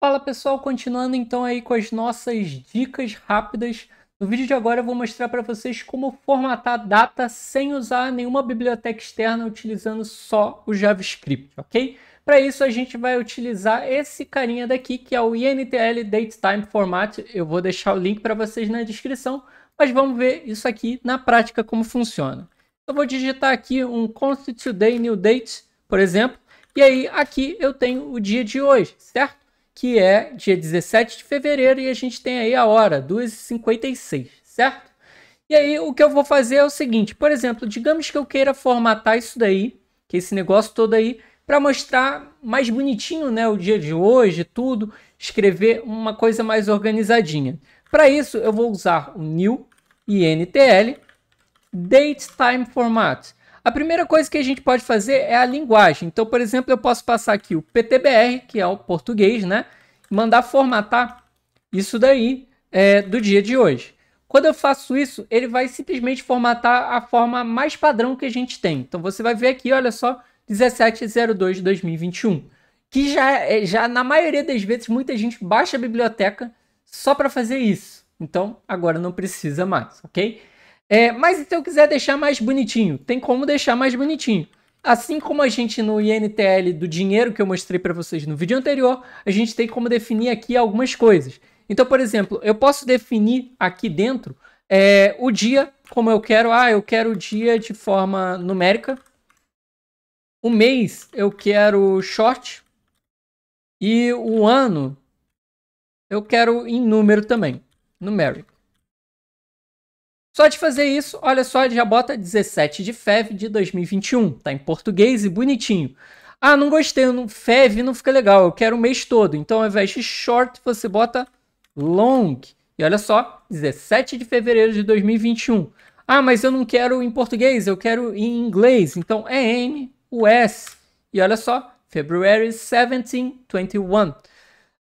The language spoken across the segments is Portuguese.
Fala pessoal, continuando então aí com as nossas dicas rápidas. No vídeo de agora eu vou mostrar para vocês como formatar data sem usar nenhuma biblioteca externa, utilizando só o JavaScript, ok? Para isso a gente vai utilizar esse carinha daqui, que é o INTL DateTime Format. Eu vou deixar o link para vocês na descrição, mas vamos ver isso aqui na prática como funciona. Eu vou digitar aqui um const today new date, por exemplo, e aí aqui eu tenho o dia de hoje, certo? que é dia 17 de fevereiro, e a gente tem aí a hora, 2h56, certo? E aí o que eu vou fazer é o seguinte, por exemplo, digamos que eu queira formatar isso daí, que esse negócio todo aí, para mostrar mais bonitinho né, o dia de hoje, tudo, escrever uma coisa mais organizadinha. Para isso, eu vou usar o new intl date time format. A primeira coisa que a gente pode fazer é a linguagem. Então, por exemplo, eu posso passar aqui o PTBR, que é o português, né? Mandar formatar isso daí é, do dia de hoje. Quando eu faço isso, ele vai simplesmente formatar a forma mais padrão que a gente tem. Então você vai ver aqui, olha só, 1702 de 2021. Que já, é, é, já na maioria das vezes muita gente baixa a biblioteca só para fazer isso. Então agora não precisa mais, ok? É, mas se eu quiser deixar mais bonitinho, tem como deixar mais bonitinho. Assim como a gente no INTL do dinheiro que eu mostrei para vocês no vídeo anterior, a gente tem como definir aqui algumas coisas. Então, por exemplo, eu posso definir aqui dentro é, o dia como eu quero. Ah, eu quero o dia de forma numérica. O mês eu quero short. E o ano eu quero em número também, numeric. Só de fazer isso, olha só, ele já bota 17 de FEV de 2021. Tá em português e bonitinho. Ah, não gostei, não, FEV não fica legal, eu quero o mês todo. Então, ao invés de short, você bota long. E olha só, 17 de fevereiro de 2021. Ah, mas eu não quero em português, eu quero em inglês. Então, é N, o S. E olha só, February 17, 21.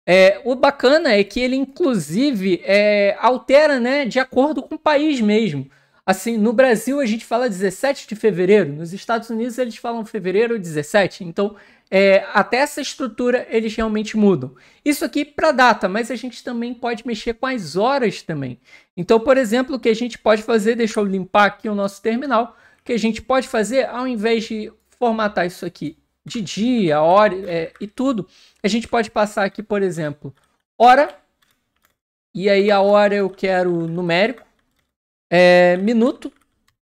É, o bacana é que ele, inclusive, é, altera né, de acordo com o país mesmo. Assim, no Brasil a gente fala 17 de fevereiro, nos Estados Unidos eles falam fevereiro 17. Então, é, até essa estrutura eles realmente mudam. Isso aqui para data, mas a gente também pode mexer com as horas também. Então, por exemplo, o que a gente pode fazer, deixa eu limpar aqui o nosso terminal, o que a gente pode fazer, ao invés de formatar isso aqui de dia, hora é, e tudo. A gente pode passar aqui, por exemplo, hora, e aí a hora eu quero numérico, é, minuto,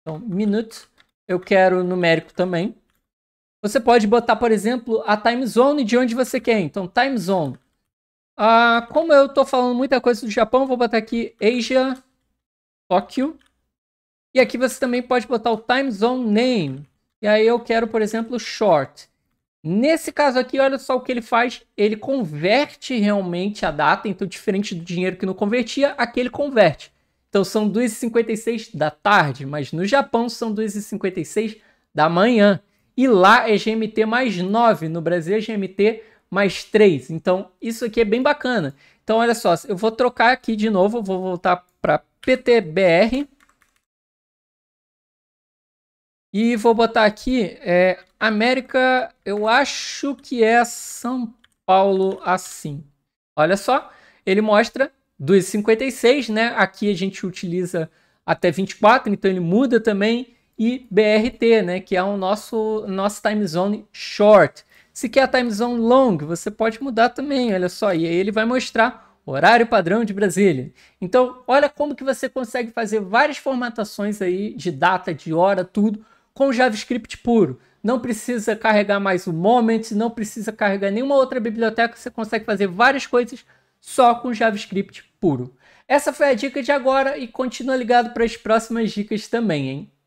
então minutos eu quero numérico também. Você pode botar, por exemplo, a time zone de onde você quer. Então, time zone. Ah, como eu estou falando muita coisa do Japão, vou botar aqui Asia, Tóquio. E aqui você também pode botar o time zone name. E aí eu quero, por exemplo, short. Nesse caso aqui, olha só o que ele faz. Ele converte realmente a data, então diferente do dinheiro que não convertia, aqui ele converte. Então são 2h56 da tarde, mas no Japão são 2h56 da manhã. E lá é GMT mais 9, no Brasil é GMT mais 3. Então isso aqui é bem bacana. Então olha só, eu vou trocar aqui de novo, vou voltar para PTBR. E vou botar aqui, é, América, eu acho que é São Paulo assim. Olha só, ele mostra dos 56, né? Aqui a gente utiliza até 24, então ele muda também. E BRT, né? Que é o nosso, nosso time zone short. Se quer a time zone long, você pode mudar também, olha só. E aí ele vai mostrar horário padrão de Brasília. Então, olha como que você consegue fazer várias formatações aí de data, de hora, tudo com JavaScript puro. Não precisa carregar mais o Moment, não precisa carregar nenhuma outra biblioteca, você consegue fazer várias coisas só com JavaScript puro. Essa foi a dica de agora e continua ligado para as próximas dicas também, hein?